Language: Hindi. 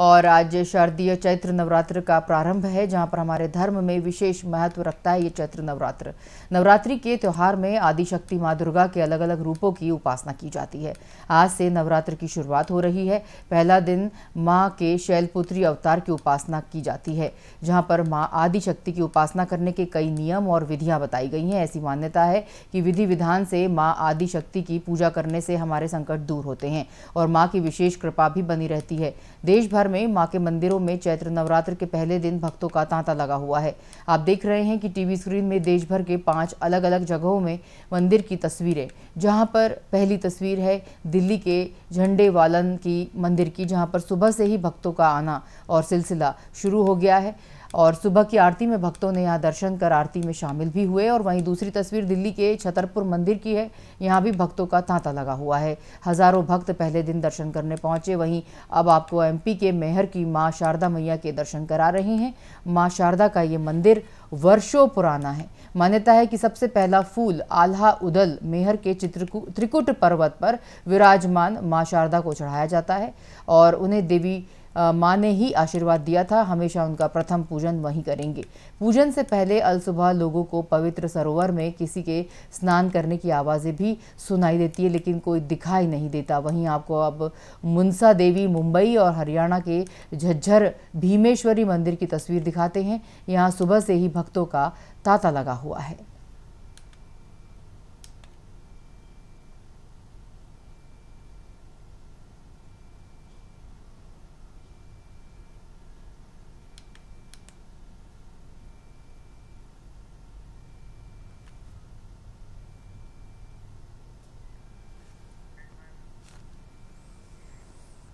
और आज शारदीय चैत्र नवरात्र का प्रारंभ है जहां पर हमारे धर्म में विशेष महत्व रखता है ये चैत्र नवरात्र नवरात्रि के त्यौहार में आदिशक्ति माँ दुर्गा के अलग अलग रूपों की उपासना की जाती है आज से नवरात्र की शुरुआत हो रही है पहला दिन माँ के शैलपुत्री अवतार की उपासना की जाती है जहाँ पर माँ आदिशक्ति की उपासना करने के कई नियम और विधियाँ बताई गई हैं ऐसी मान्यता है कि विधि विधान से माँ आदिशक्ति की पूजा करने से हमारे संकट दूर होते हैं और माँ की विशेष कृपा भी बनी रहती है देश भर में मां के मंदिरों में चैत्र नवरात्र के पहले दिन भक्तों का तांता लगा हुआ है आप देख रहे हैं कि टीवी स्क्रीन में देश भर के पांच अलग अलग जगहों में मंदिर की तस्वीरें जहां पर पहली तस्वीर है दिल्ली के झंडे वालन की मंदिर की जहां पर सुबह से ही भक्तों का आना और सिलसिला शुरू हो गया है और सुबह की आरती में भक्तों ने यहाँ दर्शन कर आरती में शामिल भी हुए और वहीं दूसरी तस्वीर दिल्ली के छतरपुर मंदिर की है यहाँ भी भक्तों का तांता लगा हुआ है हजारों भक्त पहले दिन दर्शन करने पहुंचे वहीं अब आपको एमपी के मेहर की माँ शारदा मैया के दर्शन करा रही हैं माँ शारदा का ये मंदिर वर्षों पुराना है मान्यता है कि सबसे पहला फूल आल्हा उदल मेहर के चित्रकु त्रिकुट पर्वत पर विराजमान माँ शारदा को चढ़ाया जाता है और उन्हें देवी माँ ने ही आशीर्वाद दिया था हमेशा उनका प्रथम पूजन वहीं करेंगे पूजन से पहले अल सुबह लोगों को पवित्र सरोवर में किसी के स्नान करने की आवाज़ें भी सुनाई देती है लेकिन कोई दिखाई नहीं देता वहीं आपको अब मुंसा देवी मुंबई और हरियाणा के झज्जर भीमेश्वरी मंदिर की तस्वीर दिखाते हैं यहाँ सुबह से ही भक्तों का तांता लगा हुआ है